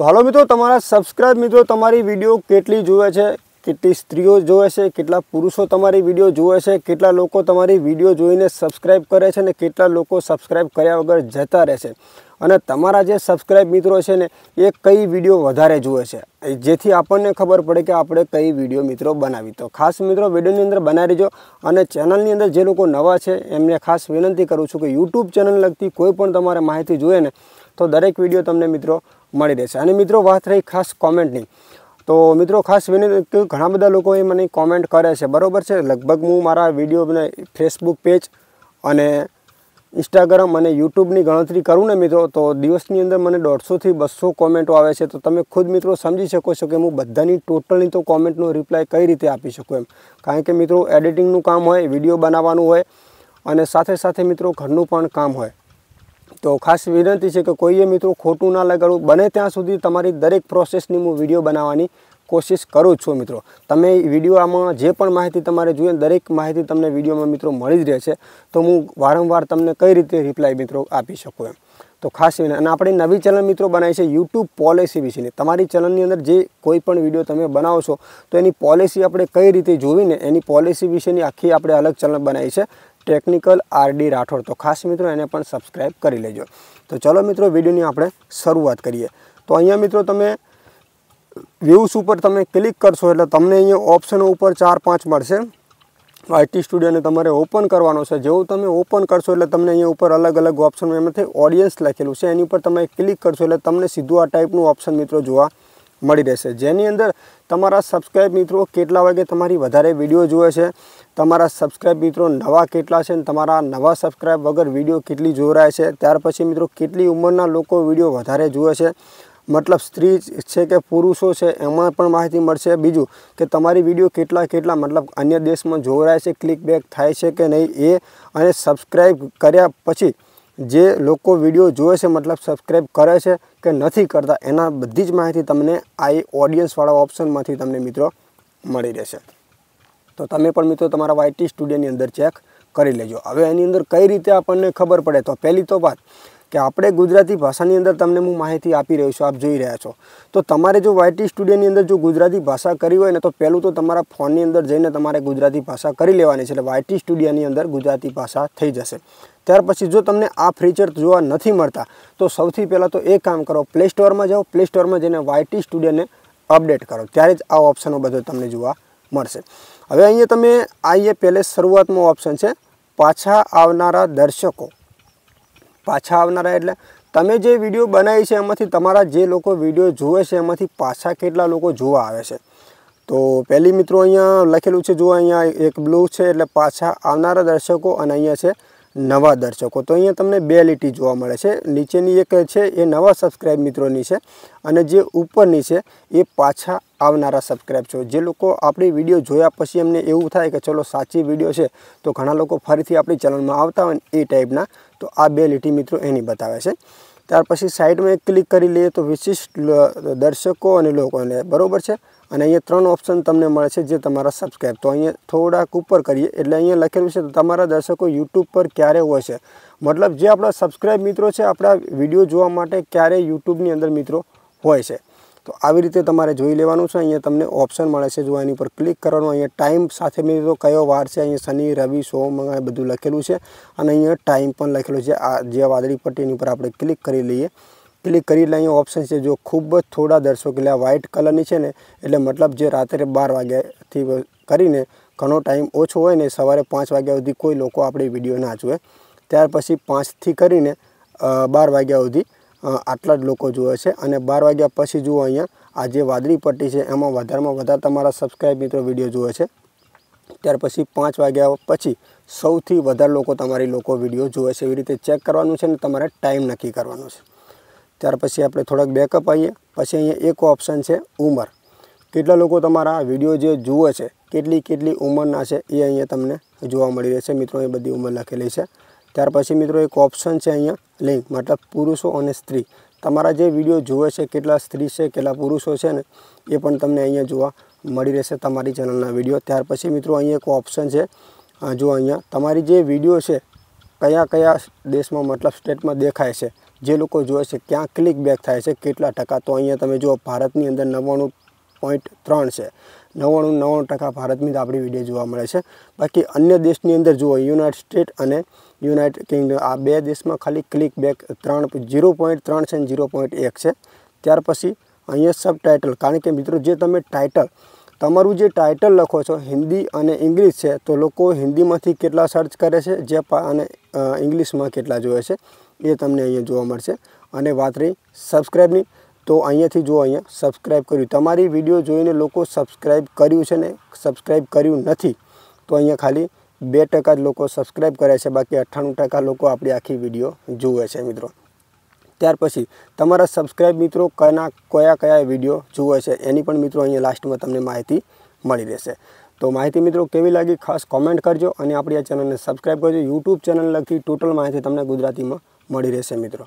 તો હાલો મિત્રો તમારા સબસ્ક્રાઈબ મિત્રો તમારી વિડીયો કેટલી જુએ છે કે કેટલી સ્ત્રીઓ જોવે છે કેટલા પુરુષો તમારી વિડિયો જોવે છે કેટલા લોકો તમારી વિડિયો જોઈને સબ્સ્ક્રાઇબ કરે છે અને કેટલા લોકો સબ્સ્ક્રાઇબ કર્યા વગર જતા રહે છે અને તમારા જે સબ્સ્ક્રાઇબ મિત્રો છે ને એ કઈ વિડિયો વધારે જોવે છે જેથી આપણને ખબર પડે કે આપણે કઈ વિડિયો મિત્રો બનાવી તો ખાસ મિત્રો વિડિયો ની અંદર બના રેજો અને ચેનલ ની અંદર જે લોકો નવા છે એમને ખાસ વિનંતી કરું છું કે YouTube ચેનલ લગતી કોઈ પણ તમારે માહિતી જોય ને તો દરેક વિડિયો તમને મિત્રો મળી રહેશે અને મિત્રો વાહ રહી ખાસ કોમેન્ટ નહીં તો મિત્રો ખાસ વિનંતી ઘણા બધા લોકો એ મને કોમેન્ટ કરે છે બરોબર છે લગભગ હું મારા વિડિયો ને ફેસબુક પેજ અને Instagram અને YouTube ની ગણતરી કરું ને મિત્રો તો દિવસની અંદર મને 150 થી 200 કોમેન્ટો આવે છે તો તમે ખુદ મિત્રો સમજી શકો છો કે હું બધાની ટોટલ ની તો કોમેન્ટ નો રિપ્લાય કઈ રીતે આપી શકું એમ કારણ કે મિત્રો એડિટિંગ નું કામ હોય વિડિયો બનાવવાનું હોય અને સાથે સાથે મિત્રો ઘર નું પણ કામ હોય તો ખાસ વિનંતી છે કે કોઈએ મિત્રો ખોટું ના લગાડવું બને ત્યાં સુધી તમારી દરેક પ્રોસેસની હું વિડીયો બનાવવાની કોશિશ કરું છું મિત્રો તમે વિડીયોમાં જે પણ માહિતી તમારે જોઈએ દરેક માહિતી તમને વિડીયોમાં મિત્રો મળી જ રહે છે તો હું વારંવાર તમને કઈ રીતે રિપ્લાય મિત્રો આપી શકું એમ તો ખાસ વિનંતી અને આપણે નવી ચેનલ મિત્રો બનાવી છે યુટ્યુબ પોલિસી વિશેની તમારી ચેનલની અંદર જે કોઈ પણ વિડીયો તમે બનાવો છો તો એની પોલિસી આપણે કઈ રીતે જોવીને એની પોલિસી વિશેની આખી આપણે અલગ ચેનલ બનાવી છે ટેકનિકલ આરડી રાઠોડ તો ખાસ મિત્રો એને પણ સબસ્ક્રાઈબ કરી લેજો તો ચલો મિત્રો વિડીયોની આપણે શરૂઆત કરીએ તો અહીંયા મિત્રો તમે વ્યૂઝ ઉપર તમે ક્લિક કરશો એટલે તમને અહીંયા ઓપ્શનો ઉપર ચાર પાંચ મળશે આઈટી સ્ટુડિયોને તમારે ઓપન કરવાનો છે જેવું તમે ઓપન કરશો એટલે તમને અહીંયા ઉપર અલગ અલગ ઓપ્શન એમાંથી ઓડિયન્સ લખેલું છે એની ઉપર તમે ક્લિક કરશો એટલે તમને સીધું આ ટાઈપનું ઓપ્શન મિત્રો જોવા મળી દેશે જેની અંદર તમારું સબસ્ક્રાઇબ મિત્રો કેટલા વાગે તમારી વધારે વિડિયો જોયા છે તમારું સબસ્ક્રાઇબ મિત્રો નવા કેટલા છે અને તમારું નવા સબસ્ક્રાઇબ વગર વિડિયો કેટલી જોરાય છે ત્યાર પછી મિત્રો કેટલી ઉંમરના લોકો વિડિયો વધારે જોયા છે મતલબ સ્ત્રી છે કે પુરુષો છે એમાં પણ માહિતી મળશે બીજું કે તમારી વિડિયો કેટલા કેટલા મતલબ અન્ય દેશમાં જોરાય છે ક્લિક બેક થાય છે કે નહીં એ અને સબસ્ક્રાઇબ કર્યા પછી જે લોકો વિડિયો જોયા છે મતલબ સબસ્ક્રાઇબ કરે છે કે નથી કરતા એના બધી જ માહિતી તમને આ ઓડિયન્સ વાળો ઓપ્શનમાંથી તમને મિત્રો મળી રહેશે તો તમે પણ મિત્રો તમારા YT સ્ટુડિયો ની અંદર ચેક કરી લેજો હવે એની અંદર કઈ રીતે આપણને ખબર પડે તો પહેલી તો વાત કે આપણે ગુજરાતી ભાષાની અંદર તમને હું માહિતી આપી રહ્યો છું આપ જોઈ રહ્યા છો તો તમારે જો YT સ્ટુડિયો ની અંદર જો ગુજરાતી ભાષા કરી હોય ને તો પહેલું તો તમારા ફોન ની અંદર જઈને તમારે ગુજરાતી ભાષા કરી લેવાની છે એટલે YT સ્ટુડિયો ની અંદર ગુજરાતી ભાષા થઈ જશે ત્યાર પછી જો તમને આ ફ્રીચર જોવા નથી મળતા તો સૌથી પહેલા તો એક કામ કરો પ્લે સ્ટોરમાં જાવ પ્લે સ્ટોરમાં જઈને YT સ્ટુડિયોને અપડેટ કરો ત્યાર જ આ ઓપ્શનો બધું તમને જોવા મળશે હવે અહીંયા તમને આ એ પહેલે શરૂઆતમાં ઓપ્શન છે પાછા આવનારા દર્શકો પાછા આવનારા એટલે તમે જે વિડિયો બનાવી છે એમાંથી તમારા જે લોકો વિડિયો જોવે છે એમાંથી પાછા કેટલા લોકો જોવા આવે છે તો પહેલી મિત્રો અહીંયા લખેલું છે જો અહીંયા એક બ્લુ છે એટલે પાછા આવનારા દર્શકો અને અહીંયા છે નવા દર્શકો તો અહીંયા તમને બે લીટી જોવા મળે છે નીચેની એક છે એ નવા સબ્સ્ક્રાઇબ મિત્રોની છે અને જે ઉપરની છે એ પાછા આવનારા સબ્સ્ક્રાઇબ છે જે લોકો આપણી વિડિયો જોયા પછી એમને એવું થાય કે ચલો સાચી વિડિયો છે તો ઘણા લોકો ફરીથી આપણી ચેનલમાં આવતા અને એ ટાઈપના તો આ બે લીટી મિત્રો એની બતાવે છે ત્યાર પછી સાઈડમાં એક ક્લિક કરી લે તો વિશિષ્ટ દર્શકો અને લોકો ને બરોબર છે અને અહીંયા ત્રણ ઓપ્શન તમને મળે છે જે તમારું સબસ્ક્રાઇબ તો અહીંયા થોડક ઉપર કરી એટલે અહીંયા લખેલું છે તમારો દર્શકો YouTube પર ક્યારે હોય છે મતલબ જે આપણો સબસ્ક્રાઇબ મિત્રો છે આપડા વિડિયો જોવા માટે ક્યારે YouTube ની અંદર મિત્રો હોય છે આવી રીતે તમારે જોઈ લેવાનું છે અહીંયા તમને ઓપ્શન મળે છે જો આની ઉપર ક્લિક કરવાનું અહીંયા ટાઈમ સાથે મેં તો કયો વાર છે અહીં શનિ રવિ સો મંગ બધું લખેલું છે અને અહીંયા ટાઈમ પણ લખેલું છે આ જે વાદળી પટ્ટીની ઉપર આપણે ક્લિક કરી લઈએ ક્લિક કરી લઈએ ઓપ્શન છે જો ખૂબ જ થોડા દર્શકો એટલે વાઈટ કલરની છે ને એટલે મતલબ જે રાત્રે 12 વાગ્યા થી કરીને કનો ટાઈમ ઓછો હોય ને સવારે 5 વાગ્યા સુધી કોઈ લોકો આપણી વિડિયો ના જોવે ત્યાર પછી 5 થી કરીને 12 વાગ્યા સુધી આટલા જ લોકો જુએ છે અને બાર વાગ્યા પછી જુઓ અહીંયા આ જે વાદળી પટ્ટી છે એમાં વધારેમાં વધારે તમારા સબસ્ક્રાઈબ મિત્રો વિડીયો જુએ છે ત્યાર પછી પાંચ વાગ્યા પછી સૌથી વધારે લોકો તમારી લોકો વિડીયો જુએ છે એવી રીતે ચેક કરવાનું છે અને તમારે ટાઈમ નક્કી કરવાનો છે ત્યાર પછી આપણે થોડાક બેકઅપ આવીએ પછી અહીંયા એક ઓપ્શન છે ઉંમર કેટલા લોકો તમારા વિડીયો જે જુએ છે કેટલી કેટલી ઉંમરના છે એ અહીંયા તમને જોવા મળી રહેશે મિત્રો એ બધી ઉંમર લખેલી છે ત્યાર પછી મિત્રો એક ઓપ્શન છે અહીંયા લિંગ મતલબ પુરુષો અને સ્ત્રી તમારા જે વિડીયો જુએ છે કેટલા સ્ત્રી છે કેટલા પુરુષો છે ને એ પણ તમને અહીંયા જોવા મળી રહેશે તમારી ચેનલના વિડીયો ત્યાર પછી મિત્રો અહીંયા એક ઓપ્શન છે જો અહીંયા તમારી જે વિડીયો છે કયા કયા દેશમાં મતલબ સ્ટેટમાં દેખાય છે જે લોકો જુએ છે ક્યાં ક્લિક બેક થાય છે કેટલા ટકા તો અહીંયા તમે જુઓ ભારતની અંદર નવ્વાણું પોઈન્ટ ત્રણ છે નવ્વાણું નવ્વાણું ટકા ભારતની જ આપણી વિડીયો જોવા મળે છે બાકી અન્ય દેશની અંદર જુઓ યુનાઇટેડ સ્ટેટ અને યુનાઇટેડ કિંગડમ આ બે દેશમાં ખાલી ક્લિક બેક ત્રણ જીરો પોઈન્ટ ત્રણ છે જીરો પોઈન્ટ એક છે ત્યાર પછી અહીંયા સબ ટાઇટલ કારણ કે મિત્રો જે તમે ટાઇટલ તમારું જે ટાઇટલ લખો છો હિન્દી અને ઇંગ્લિશ છે તો લોકો હિન્દીમાંથી કેટલા સર્ચ કરે છે જે અને ઇંગ્લિશમાં કેટલા જોવે છે એ તમને અહીંયા જોવા મળશે અને વાત રહી સબસ્ક્રાઈબની તો અહીંયાથી જો અહીયા સબસ્ક્રાઇબ કર્યું તમારી વિડિયો જોઈને લોકો સબસ્ક્રાઇબ કર્યું છે ને સબસ્ક્રાઇબ કર્યું નથી તો અહીંયા ખાલી 2% લોકો સબસ્ક્રાઇબ કરે છે બાકી 98% લોકો આપડી આખી વિડિયો જોવે છે મિત્રો ત્યાર પછી તમારા સબસ્ક્રાઇબ મિત્રો કયા કયા કયા વિડિયો જોવે છે એની પણ મિત્રો અહીંયા લાસ્ટમાં તમને માહિતી મળી રહેશે તો માહિતી મિત્રો કેવી લાગી ખાસ કમેન્ટ કરજો અને આપડી આ ચેનલને સબસ્ક્રાઇબ કરજો YouTube ચેનલ લકી ટોટલ માહિતી તમને ગુજરાતીમાં મળી રહેશે મિત્રો